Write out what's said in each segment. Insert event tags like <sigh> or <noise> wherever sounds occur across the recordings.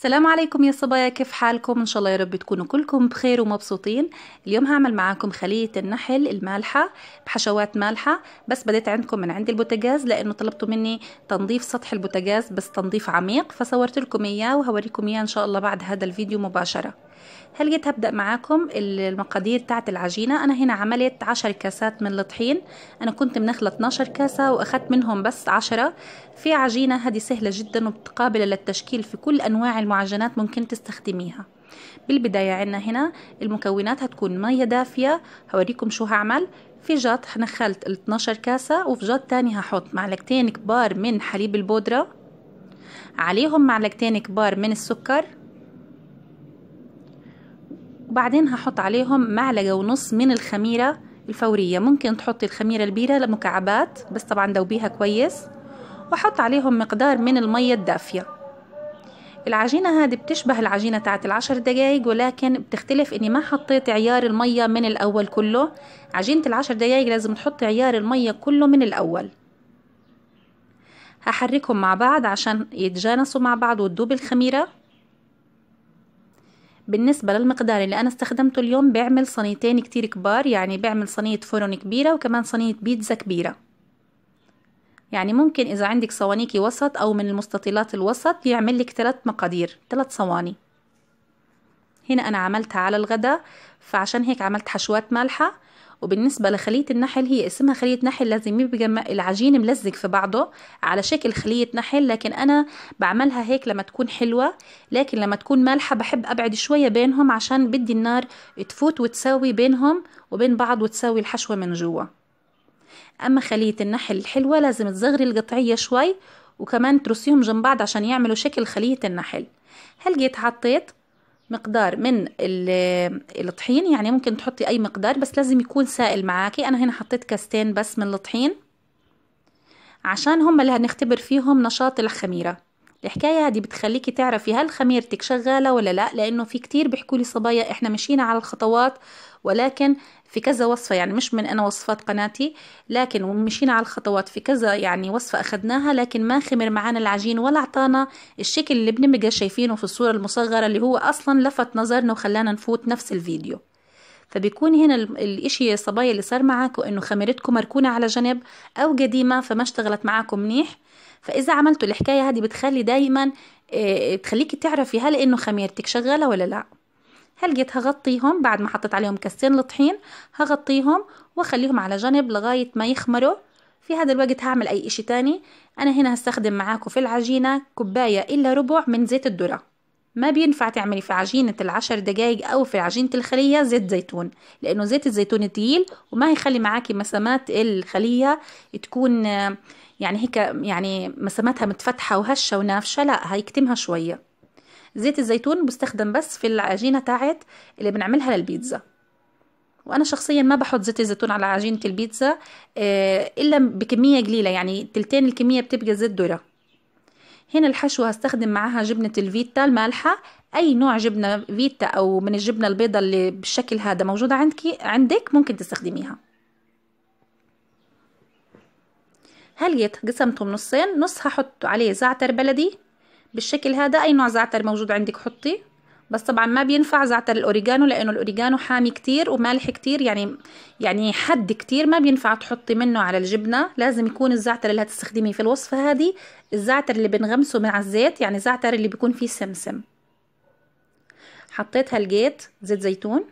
السلام عليكم يا صبايا كيف حالكم ان شاء الله يا رب تكونوا كلكم بخير ومبسوطين اليوم هعمل معاكم خليه النحل المالحه بحشوات مالحه بس بديت عندكم من عند البوتاجاز لانه طلبتوا مني تنظيف سطح البوتاجاز بس تنظيف عميق فصورت لكم اياه وهوريكم اياه ان شاء الله بعد هذا الفيديو مباشره هل جيت هبدأ معاكم المقادير بتاعت العجينة أنا هنا عملت عشر كاسات من الطحين أنا كنت منخلة 12 كاسة وأخدت منهم بس عشرة في عجينة هذه سهلة جدا وقابلة للتشكيل في كل أنواع المعجنات ممكن تستخدميها بالبداية عنا هنا المكونات هتكون مية دافية هوريكم شو هعمل في جات نخلت 12 كاسة وفي جات تاني هحط معلقتين كبار من حليب البودرة عليهم معلقتين كبار من السكر وبعدين هحط عليهم معلقة ونص من الخميرة الفورية ممكن تحطي الخميرة البيرة لمكعبات بس طبعا دوبيها كويس وحط عليهم مقدار من المية الدافية العجينة هذه بتشبه العجينة تاعت العشر دقايق ولكن بتختلف اني ما حطيت عيار المية من الاول كله عجينة العشر دقايق لازم تحطي عيار المية كله من الاول هحركهم مع بعض عشان يتجانسوا مع بعض وتدوب الخميرة بالنسبة للمقدار اللي أنا استخدمته اليوم بعمل صينيتين كتير كبار يعني بعمل صينية فرن كبيرة وكمان صينية بيتزا كبيرة يعني ممكن إذا عندك صوانيكي وسط أو من المستطيلات الوسط يعمل لك ثلاث مقادير ثلاث صواني هنا أنا عملتها على الغداء فعشان هيك عملت حشوات مالحة وبالنسبة لخلية النحل هي اسمها خلية نحل لازم يبقى العجين ملزق في بعضه على شكل خلية نحل لكن أنا بعملها هيك لما تكون حلوة لكن لما تكون مالحة بحب أبعد شوية بينهم عشان بدي النار تفوت وتساوي بينهم وبين بعض وتساوي الحشوة من جوا أما خلية النحل الحلوة لازم تصغري القطعية شوي وكمان ترصيهم جنب بعض عشان يعملوا شكل خلية النحل هلقيت حطيت مقدار من الطحين يعني ممكن تحطي اي مقدار بس لازم يكون سائل معاكي انا هنا حطيت كاستين بس من الطحين عشان هم اللي هنختبر فيهم نشاط الخميرة الحكاية هذه بتخليكي تعرفي هل خميرتك شغالة ولا لا لأنه في كتير بيحكوا لي صبايا إحنا مشينا على الخطوات ولكن في كذا وصفة يعني مش من أنا وصفات قناتي لكن مشينا على الخطوات في كذا يعني وصفة أخذناها لكن ما خمر معانا العجين ولا أعطانا الشكل اللي بنبقى شايفينه في الصورة المصغرة اللي هو أصلا لفت نظرنا وخلانا نفوت نفس الفيديو فبيكون هنا الإشي يا صبايا اللي صار معاكم إنه خميرتكم مركونة على جنب أو قديمة فما اشتغلت معاكم منيح فإذا عملتوا الحكاية هذه بتخلي دايما آه، بتخليكي تعرفي هل إنه خميرتك شغالة ولا لأ هلقيت هغطيهم بعد ما حطيت عليهم كاستين الطحين هغطيهم واخليهم على جنب لغاية ما يخمروا في هذا الوقت هعمل اي اشي تاني انا هنا هستخدم معاكم في العجينة كوباية الا ربع من زيت الذرة ما بينفع تعملي في عجينة العشر دقايق أو في عجينة الخلية زيت زيتون لأنه زيت الزيتون تقيل وما هيخلي معاكي مسامات الخلية تكون يعني هيك يعني مساماتها متفتحة وهشة ونافشة لا هيكتمها شوية زيت الزيتون بستخدم بس في العجينة تاعت اللي بنعملها للبيتزا وانا شخصيا ما بحط زيت الزيتون على عجينه البيتزا آه، الا بكميه قليله يعني تلتين الكميه بتبقى زيت ذره هنا الحشوة هستخدم معاها جبنة الفيتا المالحة أي نوع جبنة فيتا أو من الجبنة البيضة اللي بالشكل هذا موجودة عندك عندك ممكن تستخدميها هليت قسمته نصين نص هحط عليه زعتر بلدي بالشكل هذا أي نوع زعتر موجود عندك حطيه بس طبعا ما بينفع زعتر الاوريجانو لانه الاوريجانو حامي كتير ومالح كتير يعني يعني حد كتير ما بينفع تحطي منه على الجبنه لازم يكون الزعتر اللي هتستخدميه في الوصفه هذه الزعتر اللي بنغمسه مع الزيت يعني زعتر اللي بيكون فيه سمسم حطيت هالجيت زيت زيتون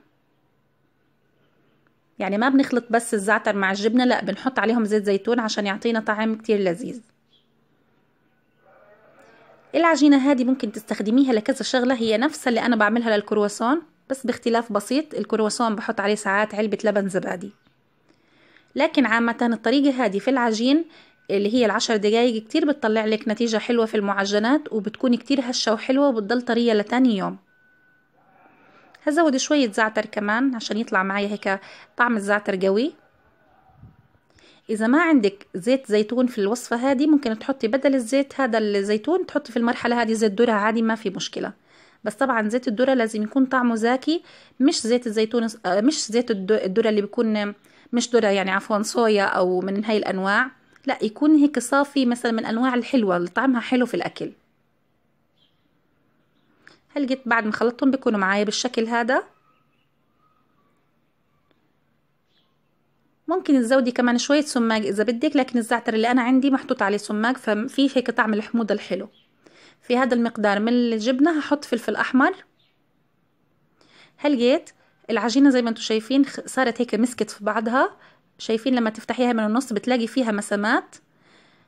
يعني ما بنخلط بس الزعتر مع الجبنه لا بنحط عليهم زيت زيتون عشان يعطينا طعم كتير لذيذ العجينة هذه ممكن تستخدميها لكذا شغلة هي نفسها اللي أنا بعملها للكرواسون بس باختلاف بسيط الكرواسون بحط عليه ساعات علبة لبن زبادي لكن عامة الطريقة هذه في العجين اللي هي العشر دقايق كتير بتطلع لك نتيجة حلوة في المعجنات وبتكون كتير هشة وحلوة وبتضل طرية لتاني يوم هزود شوية زعتر كمان عشان يطلع معي هيك طعم الزعتر قوي اذا ما عندك زيت زيتون في الوصفه هذه ممكن تحطي بدل الزيت هذا الزيتون تحطي في المرحله هذه زيت ذره عادي ما في مشكله بس طبعا زيت الذره لازم يكون طعمه زاكي مش زيت الزيتون آه، مش زيت الذره اللي بيكون مش ذره يعني عفوا صويا او من هاي الانواع لا يكون هيك صافي مثلا من انواع الحلوه اللي طعمها حلو في الاكل جيت بعد ما خلطتهم بيكونوا معايا بالشكل هذا ممكن تزودي كمان شوية سماق إذا بدك لكن الزعتر اللي أنا عندي محطوط عليه سماق ففي هيك طعم الحموضة الحلو في هذا المقدار من الجبنة هحط فلفل أحمر هلقيت العجينة زي ما انتم شايفين صارت هيك مسكت في بعضها شايفين لما تفتحيها من النص بتلاقي فيها مسامات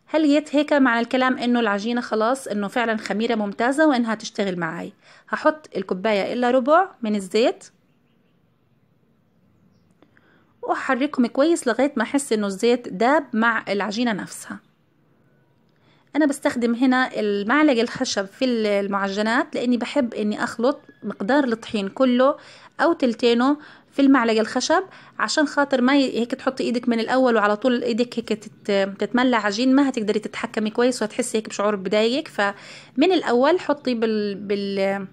هلقيت هيك معنى الكلام انه العجينة خلاص انه فعلا خميرة ممتازة وانها تشتغل معي هحط الكوباية الا ربع من الزيت واحركهم كويس لغاية ما أحس إنه الزيت داب مع العجينة نفسها أنا بستخدم هنا المعلق الخشب في المعجنات لأني بحب إني أخلط مقدار الطحين كله أو تلتينه في المعلقة الخشب عشان خاطر ما هيك تحطي ايدك من الاول وعلى طول ايدك هيك تتملى عجين ما هتقدري تتحكمي كويس وهتحسي هيك بشعور بدايق فمن الاول حطي بال بال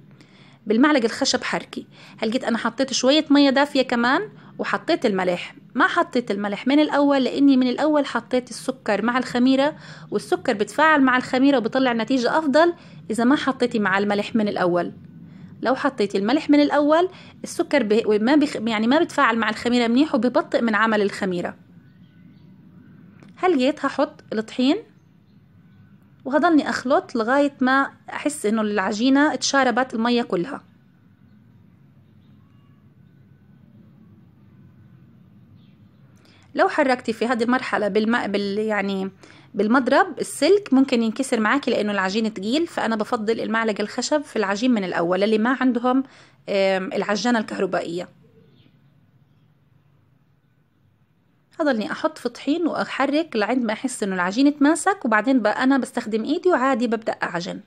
بالمعلقة الخشب حركي هلقيت انا حطيت شوية مية دافية كمان وحطيت الملح ما حطيت الملح من الاول لاني من الاول حطيت السكر مع الخميره والسكر بتفاعل مع الخميره وبطلع نتيجه افضل اذا ما حطيتي مع الملح من الاول لو حطيتي الملح من الاول السكر ب... ما بخ... يعني ما بتفاعل مع الخميره منيح وببطئ من عمل الخميره هل جيت هحط الطحين وهضلني اخلط لغايه ما احس انه العجينه اتشاربت الميه كلها لو حركتي في هذه المرحلة بالم... بال... يعني بالمضرب السلك ممكن ينكسر معاكي لأنه العجين تقيل فأنا بفضل المعلقة الخشب في العجين من الأول اللي ما عندهم العجانة الكهربائية هضلني احط في طحين واحرك لعند ما احس انه العجين اتماسك وبعدين بقى انا بستخدم ايدي وعادي ببدا اعجن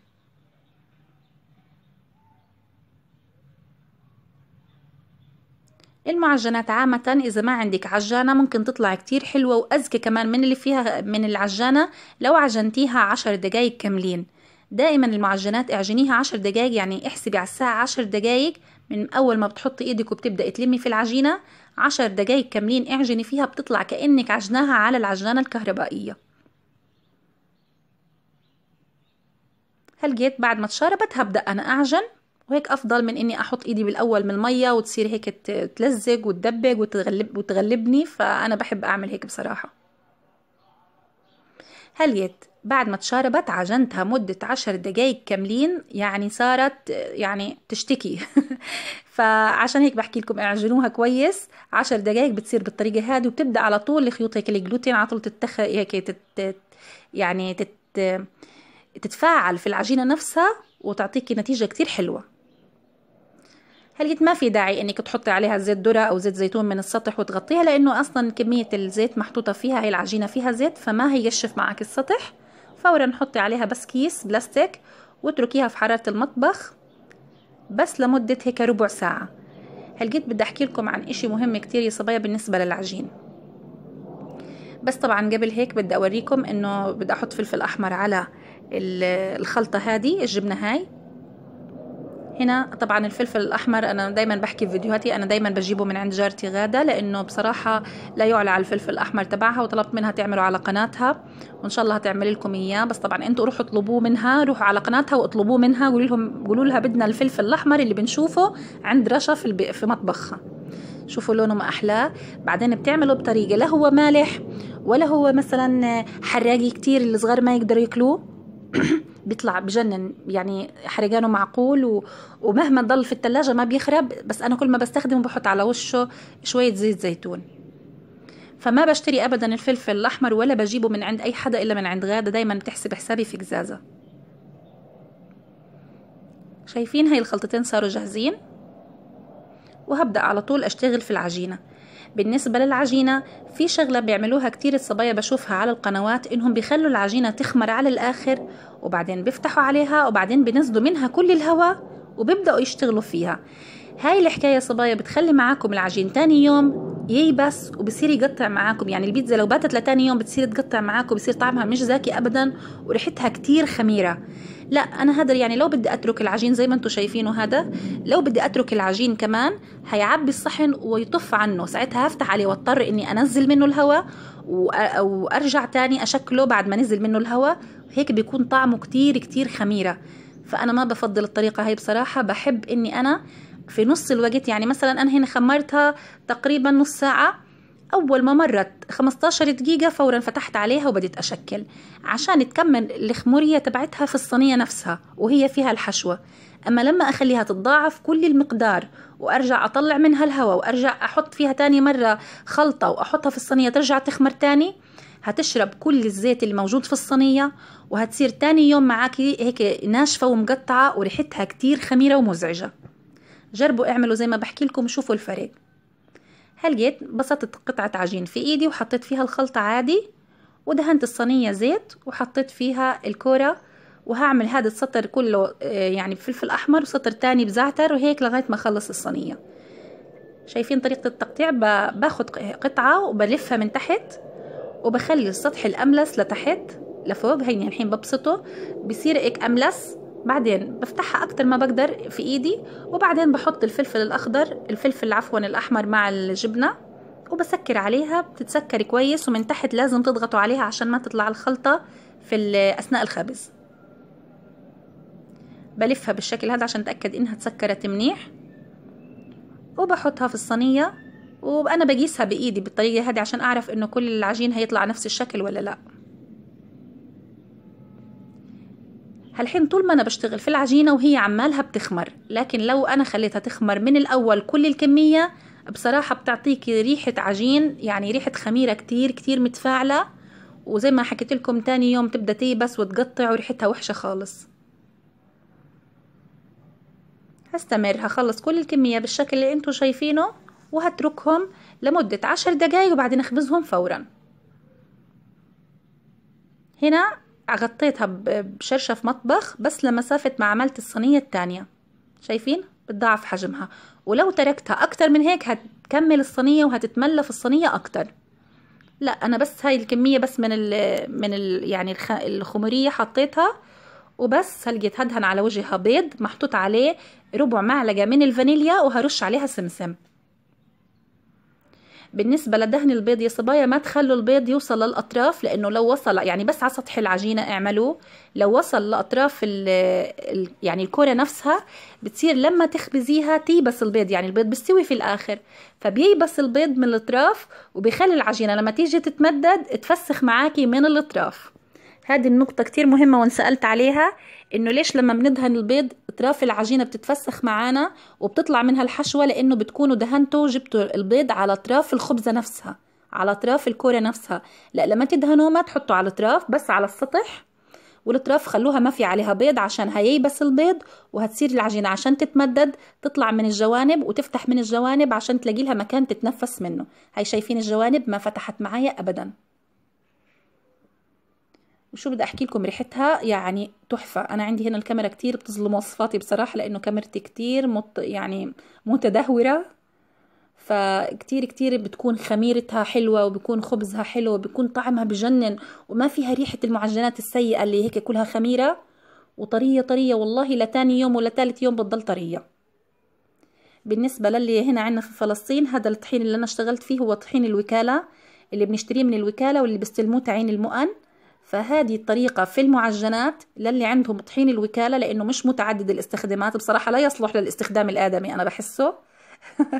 المعجنات عامة إذا ما عندك عجانة ممكن تطلع كتير حلوة وأزكى كمان من اللي فيها من العجانة لو عجنتيها عشر دقايق كاملين دائما المعجنات اعجنيها عشر دقايق يعني احسبي على الساعة عشر دقايق من أول ما بتحطي إيدك وبتبدأي تلمي في العجينة عشر دقايق كاملين اعجني فيها بتطلع كأنك عجناها على العجانة الكهربائية هلقيت بعد ما تشربت هبدأ أنا أعجن وهيك افضل من اني احط ايدي بالاول من الميه وتصير هيك تلزق وتدبج وتغلب وتغلبني فانا بحب اعمل هيك بصراحه هليت بعد ما تشاربت عجنتها مدة عشر دقايق كاملين يعني صارت يعني تشتكي <laughs> فعشان هيك بحكي لكم اعجنوها كويس عشر دقايق بتصير بالطريقة هذه وبتبدأ على طول الخيوط هيك الجلوتين على طول تتخ هيك تت... يعني تت... تتفاعل في العجينة نفسها وتعطيكي نتيجة كتير حلوة هل ما في داعي انك تحطي عليها زيت ذره او زيت زيتون من السطح وتغطيها لانه اصلا كميه الزيت محطوطه فيها هي العجينه فيها زيت فما هيجشف معك السطح فورا حطي عليها بس كيس بلاستيك واتركيها في حراره المطبخ بس لمده هيك ربع ساعه هلقيت بدي احكي لكم عن اشي مهم كتير يا صبايا بالنسبه للعجين بس طبعا قبل هيك بدي اوريكم انه بدي احط فلفل احمر على الخلطه هذه الجبنه هاي هنا طبعا الفلفل الأحمر أنا دايما بحكي في فيديوهاتي أنا دايما بجيبه من عند جارتي غادة لأنه بصراحة لا يعلى على الفلفل الأحمر تبعها وطلبت منها تعمله على قناتها وإن شاء الله هتعمل لكم إياه بس طبعا أنتوا روحوا اطلبوه منها روحوا على قناتها واطلبوه منها قولوا لهم قولوا لها بدنا الفلفل الأحمر اللي بنشوفه عند رشا في, في مطبخها شوفوا لونه ما أحلاه بعدين بتعمله بطريقة لا هو مالح ولا هو مثلا حراقي كتير الصغار ما يقدروا ياكلوه بيطلع بجنن يعني حرقانه معقول و... ومهما ضل في التلاجة ما بيخرب بس أنا كل ما بستخدمه بحط على وشه شوية زيت زيتون فما بشتري أبدا الفلفل الأحمر ولا بجيبه من عند أي حدا إلا من عند غادة دايما بتحسب حسابي في قزازة شايفين هاي الخلطتين صاروا جاهزين وهبدأ على طول أشتغل في العجينة بالنسبة للعجينة في شغلة بيعملوها كتير الصبايا بشوفها على القنوات انهم بيخلوا العجينة تخمر على الاخر وبعدين بيفتحوا عليها وبعدين بنزلوا منها كل الهواء وبيبدأوا يشتغلوا فيها هاي الحكاية صبايا بتخلي معاكم العجين تاني يوم ييبس ايه وبصير يقطع معاكم يعني البيتزا لو باتت لتاني يوم بتصير تقطع معاكم بصير طعمها مش زاكي ابدا وريحتها كتير خميره لا انا هذا يعني لو بدي اترك العجين زي ما انتم شايفينه هذا لو بدي اترك العجين كمان هيعبي الصحن ويطف عنه ساعتها هفتح عليه واضطر اني انزل منه الهواء وارجع تاني اشكله بعد ما نزل منه الهواء هيك بيكون طعمه كتير كتير خميره فانا ما بفضل الطريقه هاي بصراحه بحب اني انا في نص الوقت يعني مثلا أنا هنا خمرتها تقريبا نص ساعة أول ما مرت 15 دقيقة فورا فتحت عليها وبديت أشكل عشان تكمل الخمورية تبعتها في الصينية نفسها وهي فيها الحشوة أما لما أخليها تتضاعف كل المقدار وأرجع أطلع منها الهواء وأرجع أحط فيها تاني مرة خلطة وأحطها في الصينية ترجع تخمر تاني هتشرب كل الزيت اللي موجود في الصينية وهتصير تاني يوم معاكي هيك ناشفة ومقطعة وريحتها كتير خميرة ومزعجة جربوا اعملوا زي ما بحكي لكم شوفوا الفرق هلقيت بسطت قطعة عجين في ايدي وحطيت فيها الخلطة عادي ودهنت الصينية زيت وحطيت فيها الكورة وهعمل هذا السطر كله آه، يعني بفلفل احمر وسطر تاني بزعتر وهيك لغاية ما اخلص الصينية شايفين طريقة التقطيع باخد قطعة وبلفها من تحت وبخلي السطح الاملس لتحت لفوق هيني الحين ببسطه بصير هيك املس بعدين بفتحها أكتر ما بقدر في إيدي وبعدين بحط الفلفل الأخضر الفلفل عفوا الأحمر مع الجبنة وبسكر عليها بتتسكر كويس ومن تحت لازم تضغطوا عليها عشان ما تطلع الخلطة في أثناء الخبز بلفها بالشكل هذا عشان أتأكد إنها تسكرت منيح وبحطها في الصينية وأنا بقيسها بإيدي بالطريقة هذه عشان أعرف إنه كل العجين هيطلع نفس الشكل ولا لأ هالحين طول ما انا بشتغل في العجينه وهي عمالها بتخمر لكن لو انا خليتها تخمر من الاول كل الكميه بصراحه بتعطيكي ريحه عجين يعني ريحه خميره كتير كتير متفاعله وزي ما حكيت لكم تاني يوم تبدا تيبس وتقطع وريحتها وحشه خالص هستمر هخلص كل الكميه بالشكل اللي انتم شايفينه وهتركهم لمده عشر دقايق وبعدين اخبزهم فورا هنا غطيتها بشرشف مطبخ بس لمسافة ما عملت الصينية التانية شايفين بتضاعف حجمها ولو تركتها أكتر من هيك هتكمل الصينية وهتتملى في الصينية أكتر لا أنا بس هاي الكمية بس من ال من ال يعني الخمرية حطيتها وبس هلقيت هدهن على وجهها بيض محطوط عليه ربع معلقة من الفانيليا وهرش عليها سمسم بالنسبه لدهن البيض يا صبايا ما تخلوا البيض يوصل للاطراف لانه لو وصل يعني بس على سطح العجينه اعملوه لو وصل لاطراف الـ الـ يعني الكوره نفسها بتصير لما تخبزيها تيبس البيض يعني البيض بيستوي في الاخر فبييبس البيض من الاطراف وبيخلي العجينه لما تيجي تتمدد تفسخ معاكي من الاطراف هذه النقطة كتير مهمة وانسألت عليها انه ليش لما بندهن البيض اطراف العجينه بتتفسخ معانا وبتطلع منها الحشوه لانه بتكونوا دهنتوا جبتوا البيض على اطراف الخبزه نفسها على اطراف الكوره نفسها لا لما تدهنوه ما تحطوا على الاطراف بس على السطح والاطراف خلوها ما في عليها بيض عشان هييبس البيض وهتصير العجينه عشان تتمدد تطلع من الجوانب وتفتح من الجوانب عشان تلاقي لها مكان تتنفس منه هاي شايفين الجوانب ما فتحت معايا ابدا وشو بدي احكي لكم ريحتها يعني تحفه انا عندي هنا الكاميرا كتير بتظلم مواصفاتي بصراحه لانه كاميرتي كتير مت يعني متدهوره فكتير كتير بتكون خميرتها حلوة وبكون خبزها حلو وبكون طعمها بجنن وما فيها ريحة المعجنات السيئة اللي هيك كلها خميرة وطرية طرية والله لتاني يوم ولا تالت يوم بتضل طرية بالنسبة للي هنا عنا في فلسطين هذا الطحين اللي أنا اشتغلت فيه هو طحين الوكالة اللي بنشتريه من الوكالة واللي بيستلموه تعيين المؤن فهذه الطريقة في المعجنات للي عندهم طحين الوكالة لأنه مش متعدد الاستخدامات بصراحة لا يصلح للاستخدام الآدمي أنا بحسه <laughs>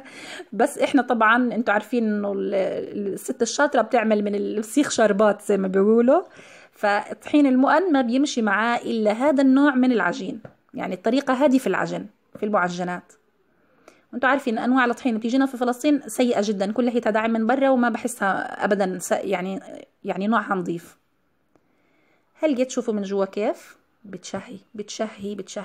بس احنا طبعا انتم عارفين انه الست الشاطرة بتعمل من السيخ شربات زي ما بيقولوا فطحين المؤن ما بيمشي معاه إلا هذا النوع من العجين يعني الطريقة هذه في العجن في المعجنات وانتم عارفين انواع الطحين بتيجينا في فلسطين سيئه جدا كلها هي تدعم من برا وما بحسها ابدا يعني يعني نوعها نظيف هل جيت شوفوا من جوا كيف بتشهي بتشهي بتشهي